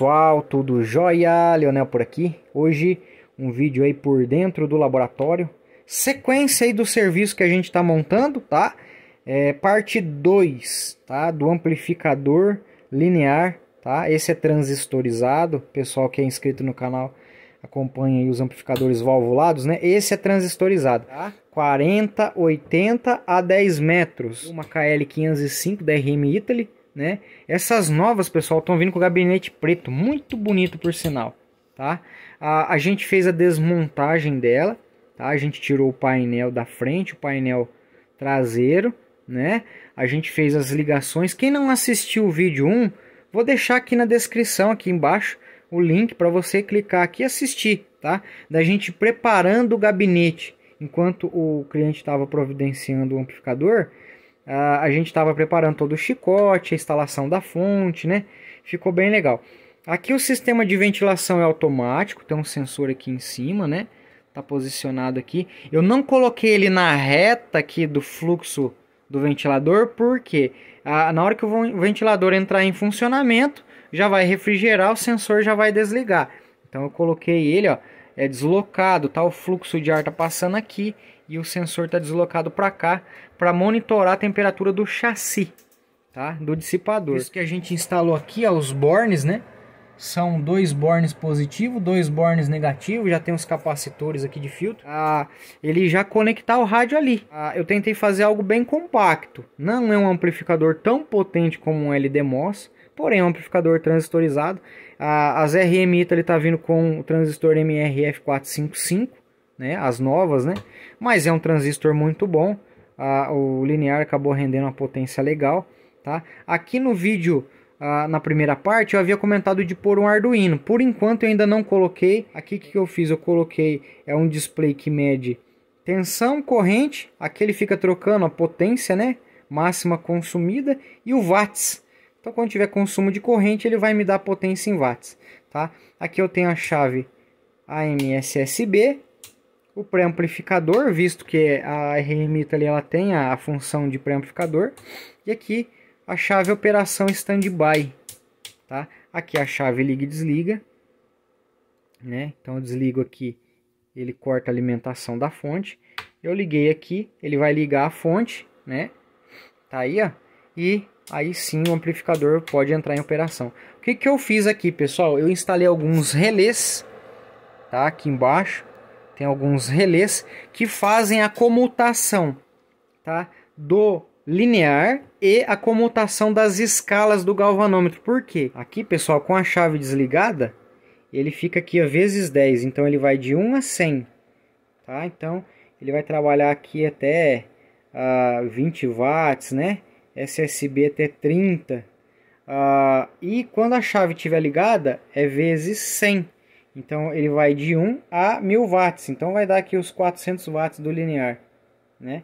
pessoal, tudo jóia? Leonel por aqui. Hoje um vídeo aí por dentro do laboratório, sequência aí do serviço que a gente está montando, tá? É, parte 2, tá? Do amplificador linear, tá? Esse é transistorizado, pessoal que é inscrito no canal acompanha aí os amplificadores valvulados, né? Esse é transistorizado, tá? 40, 80 a 10 metros, uma KL505 da RM Italy, né? Essas novas, pessoal, estão vindo com gabinete preto, muito bonito por sinal, tá? A, a gente fez a desmontagem dela, tá? A gente tirou o painel da frente, o painel traseiro, né? A gente fez as ligações. Quem não assistiu o vídeo 1, vou deixar aqui na descrição aqui embaixo o link para você clicar aqui e assistir, tá? Da gente preparando o gabinete enquanto o cliente estava providenciando o amplificador ah, a, gente estava preparando todo o chicote, a instalação da fonte, né? Ficou bem legal. Aqui o sistema de ventilação é automático, tem um sensor aqui em cima, né? Tá posicionado aqui. Eu não coloquei ele na reta aqui do fluxo do ventilador, porque ah, na hora que o ventilador entrar em funcionamento, já vai refrigerar, o sensor já vai desligar. Então eu coloquei ele, ó, é deslocado, tá? O fluxo de ar tá passando aqui e o sensor está deslocado para cá para monitorar a temperatura do chassi, tá? Do dissipador. Isso que a gente instalou aqui, ó, os bornes, né? São dois bornes positivo, dois bornes negativo, já tem os capacitores aqui de filtro. Ah, ele já conectar o rádio ali. Ah, eu tentei fazer algo bem compacto. Não é um amplificador tão potente como um LDMOS, porém é um amplificador transistorizado. Ah, as RMI ele está vindo com o transistor MRF455 né, as novas, né? Mas é um transistor muito bom. o linear acabou rendendo uma potência legal, tá? Aqui no vídeo na primeira parte eu havia comentado de pôr um Arduino. Por enquanto eu ainda não coloquei. Aqui que eu fiz, eu coloquei é um display que mede tensão, corrente. Aqui ele fica trocando a potência, né? Máxima consumida e o watts. Então quando tiver consumo de corrente ele vai me dar potência em watts, tá? Aqui eu tenho a chave AMSSB, o pré-amplificador, visto que a RM ali, ela tem a função de pré-amplificador, e aqui a chave operação standby, tá? Aqui a chave liga e desliga, né? Então eu desligo aqui, ele corta a alimentação da fonte. Eu liguei aqui, ele vai ligar a fonte, né? Tá aí, ó. E aí sim o amplificador pode entrar em operação. O que, que eu fiz aqui, pessoal? Eu instalei alguns relés, tá? Aqui embaixo tem alguns relés que fazem a comutação tá? do linear e a comutação das escalas do galvanômetro. Por quê? Aqui, pessoal, com a chave desligada, ele fica aqui a vezes 10, então ele vai de 1 a 100. Tá? Então, ele vai trabalhar aqui até uh, ah, 20 watts, né? SSB até 30. Uh, ah, e quando a chave estiver ligada, é vezes 100. Então ele vai de 1 a 1000 watts, então vai dar aqui os 400 watts do linear, né?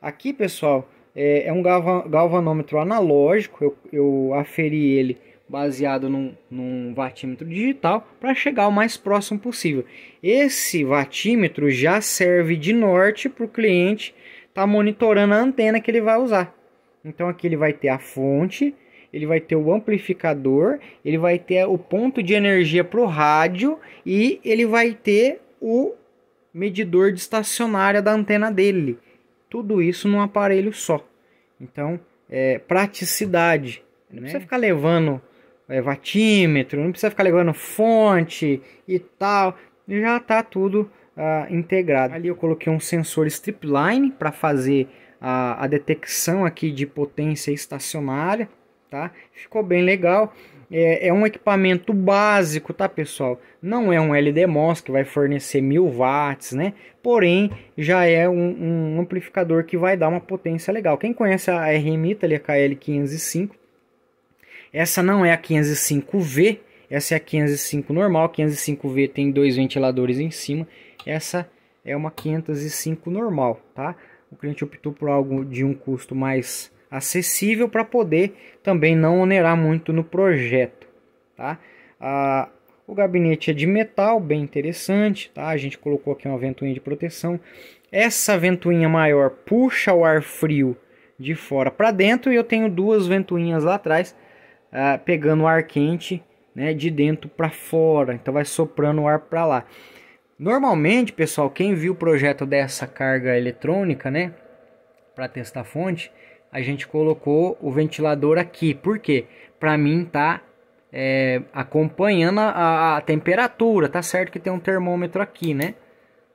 Aqui, pessoal, é, é um galvanômetro analógico, eu, eu aferi ele baseado num, num vatímetro digital para chegar o mais próximo possível. Esse vatímetro já serve de norte para o cliente estar tá monitorando a antena que ele vai usar. Então aqui ele vai ter a fonte, ele vai ter o amplificador, ele vai ter o ponto de energia para o rádio e ele vai ter o medidor de estacionária da antena dele. Tudo isso num aparelho só. Então, é, praticidade. Não precisa né? ficar levando é, vatímetro, não precisa ficar levando fonte e tal. Já está tudo ah, integrado. Ali eu coloquei um sensor stripline para fazer a, a detecção aqui de potência estacionária tá? Ficou bem legal. É, é, um equipamento básico, tá, pessoal? Não é um LD MOS que vai fornecer mil watts, né? Porém, já é um, um, amplificador que vai dar uma potência legal. Quem conhece a RMI, ali, a KL505, essa não é a 505V, essa é a 505 normal. 505V tem dois ventiladores em cima. Essa é uma 505 normal, tá? O cliente optou por algo de um custo mais acessível para poder também não onerar muito no projeto. Tá? Ah, o gabinete é de metal, bem interessante. Tá? A gente colocou aqui uma ventoinha de proteção. Essa ventoinha maior puxa o ar frio de fora para dentro e eu tenho duas ventoinhas lá atrás ah, pegando o ar quente né, de dentro para fora. Então vai soprando o ar para lá. Normalmente, pessoal, quem viu o projeto dessa carga eletrônica, né, para testar fonte, a gente colocou o ventilador aqui. Por quê? Para mim tá é, acompanhando a, a, temperatura. Tá certo que tem um termômetro aqui, né?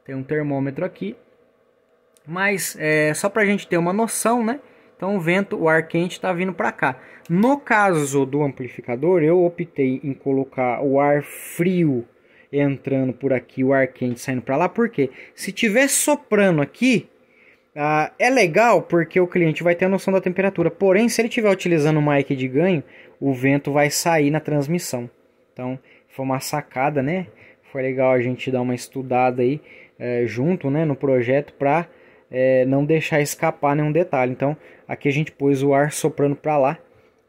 Tem um termômetro aqui. Mas é, só para a gente ter uma noção, né? Então o vento, o ar quente está vindo para cá. No caso do amplificador, eu optei em colocar o ar frio entrando por aqui, o ar quente saindo para lá, porque se tiver soprando aqui, ah, é legal porque o cliente vai ter a noção da temperatura, porém, se ele estiver utilizando o mic de ganho, o vento vai sair na transmissão. Então, foi uma sacada, né? Foi legal a gente dar uma estudada aí é, junto né, no projeto para é, eh, não deixar escapar nenhum detalhe. Então, aqui a gente pôs o ar soprando para lá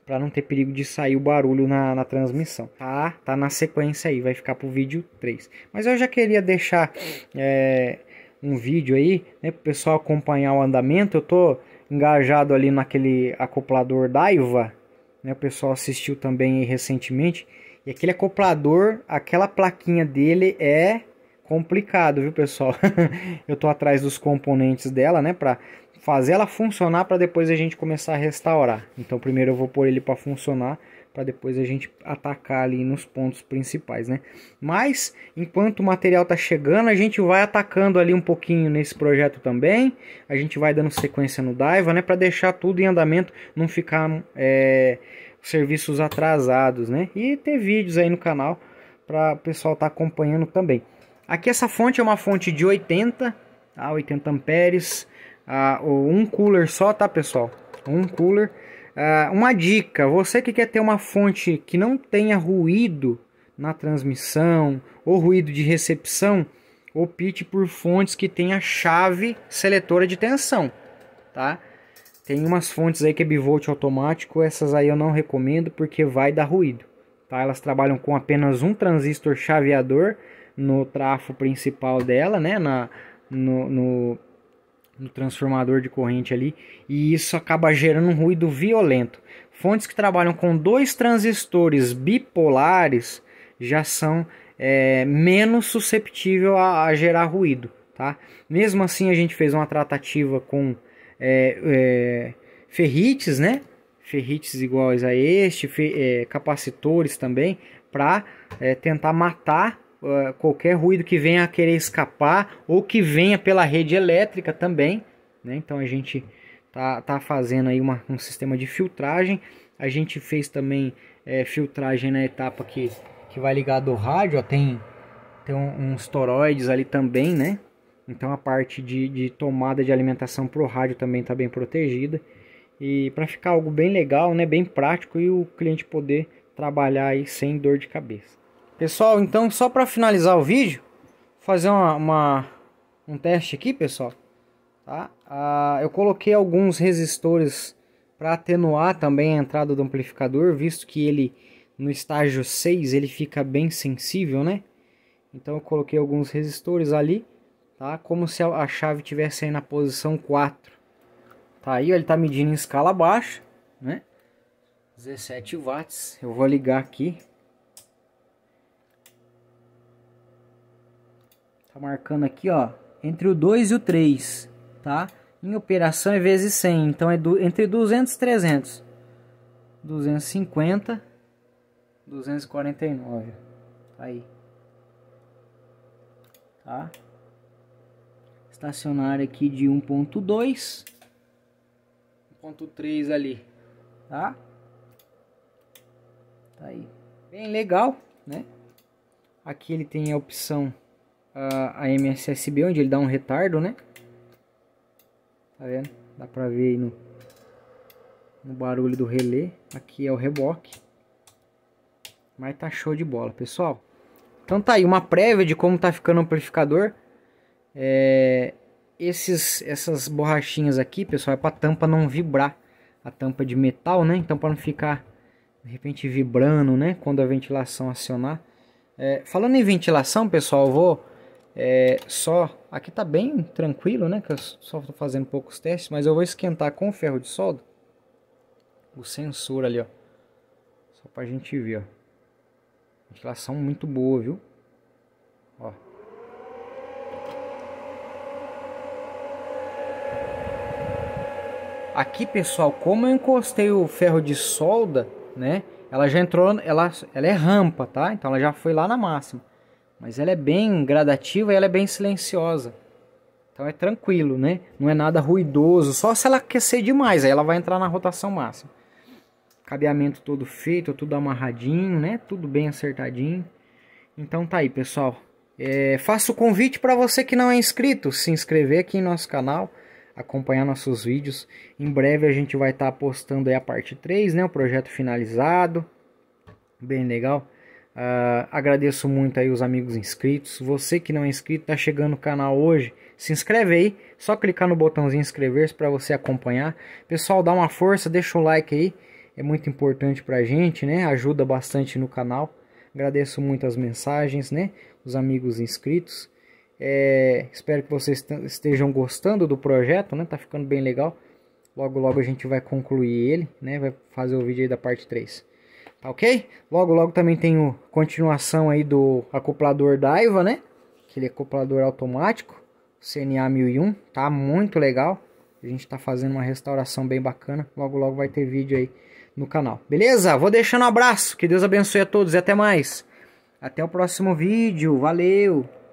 para não ter perigo de sair o barulho na, na transmissão. Tá, tá na sequência aí, vai ficar pro vídeo 3. Mas eu já queria deixar. É, um vídeo aí, né, para o pessoal acompanhar o andamento. Eu tô engajado ali naquele acoplador Daiva, né, o pessoal assistiu também recentemente. E aquele acoplador, aquela plaquinha dele é complicado, viu, pessoal? eu tô atrás dos componentes dela, né, para fazer ela funcionar para depois a gente começar a restaurar. Então primeiro eu vou pôr ele para funcionar para depois a gente atacar ali nos pontos principais, né? Mas enquanto o material tá chegando, a gente vai atacando ali um pouquinho nesse projeto também. A gente vai dando sequência no Daiva, né, para deixar tudo em andamento, não ficar é, serviços atrasados, né? E ter vídeos aí no canal para o pessoal estar tá acompanhando também. Aqui essa fonte é uma fonte de 80, a 80 amperes, a ah, um cooler só, tá, pessoal? Um cooler Uh, uma dica: você que quer ter uma fonte que não tenha ruído na transmissão ou ruído de recepção, opte por fontes que tenha chave seletora de tensão, tá? Tem umas fontes aí que é bivolt automático, essas aí eu não recomendo porque vai dar ruído, tá? Elas trabalham com apenas um transistor chaveador no trafo principal dela, né? Na, no, no no transformador de corrente ali e isso acaba gerando um ruído violento. Fontes que trabalham com dois transistores bipolares já são é, menos susceptíveis a, a, gerar ruído, tá? Mesmo assim a gente fez uma tratativa com é, é, ferrites, né? Ferrites iguais a este, fe, é, capacitores também, para é, tentar matar eh, qualquer ruído que venha a querer escapar ou que venha pela rede elétrica também. Né? Então a gente tá, tá fazendo aí uma, um sistema de filtragem. A gente fez também é, filtragem na etapa que, que vai ligar do rádio. Ó, tem tem um, uns toroides ali também, né? Então a parte de, de tomada de alimentação para o rádio também está bem protegida. E para ficar algo bem legal, né, bem prático e o cliente poder trabalhar aí sem dor de cabeça. Pessoal, então só para finalizar o vídeo, fazer uma, uma, um teste aqui, pessoal. Tá? Ah, eu coloquei alguns resistores para atenuar também a entrada do amplificador, visto que ele no estágio 6 ele fica bem sensível, né? Então eu coloquei alguns resistores ali, tá? Como se a chave tivesse aí na posição 4. Tá aí, ele tá medindo em escala baixa, né? 17 watts. Eu vou ligar aqui Só tá marcando aqui, ó, entre o 2 e o 3, tá? Em operação é vezes 100, então é do, entre 200 e 300. 250, 249, aí. Tá? Estacionário aqui de 1.2, 1.3 ali, tá? Tá aí. Bem legal, né? Aqui ele tem a opção a, MSSB, onde ele dá um retardo, né? Tá vendo? Dá pra ver aí no, no barulho do relé. Aqui é o reboque. Mas tá show de bola, pessoal. Então tá aí uma prévia de como tá ficando o amplificador. É, esses, essas borrachinhas aqui, pessoal, é pra tampa não vibrar. A tampa de metal, né? Então para não ficar, de repente, vibrando, né? Quando a ventilação acionar. É, falando em ventilação, pessoal, eu vou é, só. Aqui tá bem tranquilo, né? Que eu só tô fazendo poucos testes, mas eu vou esquentar com ferro de solda o sensor ali, ó. Só pra gente ver, ó. Ventilação muito boa, viu? Ó. Aqui, pessoal, como eu encostei o ferro de solda, né? Ela já entrou, ela, ela é rampa, tá? Então ela já foi lá na máxima. Mas ela é bem gradativa e ela é bem silenciosa. Então é tranquilo, né? Não é nada ruidoso, só se ela aquecer demais, aí ela vai entrar na rotação máxima. Cabeamento todo feito, tudo amarradinho, né? Tudo bem acertadinho. Então tá aí, pessoal. É, faço o convite para você que não é inscrito, se inscrever aqui em nosso canal, acompanhar nossos vídeos. Em breve a gente vai estar tá postando aí a parte 3, né? O projeto finalizado. Bem legal. Uh, agradeço muito aí os amigos inscritos. Você que não é inscrito, está chegando no canal hoje, se inscreve aí. Só clicar no botãozinho inscrever-se para você acompanhar. Pessoal, dá uma força, deixa o like aí. É muito importante para a gente, né? Ajuda bastante no canal. Agradeço muito as mensagens, né? Os amigos inscritos. É, espero que vocês estejam gostando do projeto, né? Tá ficando bem legal. Logo, logo a gente vai concluir ele, né? Vai fazer o vídeo aí da parte 3. Tá ok? Logo, logo também o continuação aí do acoplador Daiva, né? Aquele acoplador automático, CNA 1001, tá muito legal. A gente tá fazendo uma restauração bem bacana. Logo, logo vai ter vídeo aí no canal. Beleza? Vou deixando um abraço. Que Deus abençoe a todos e até mais. Até o próximo vídeo. Valeu!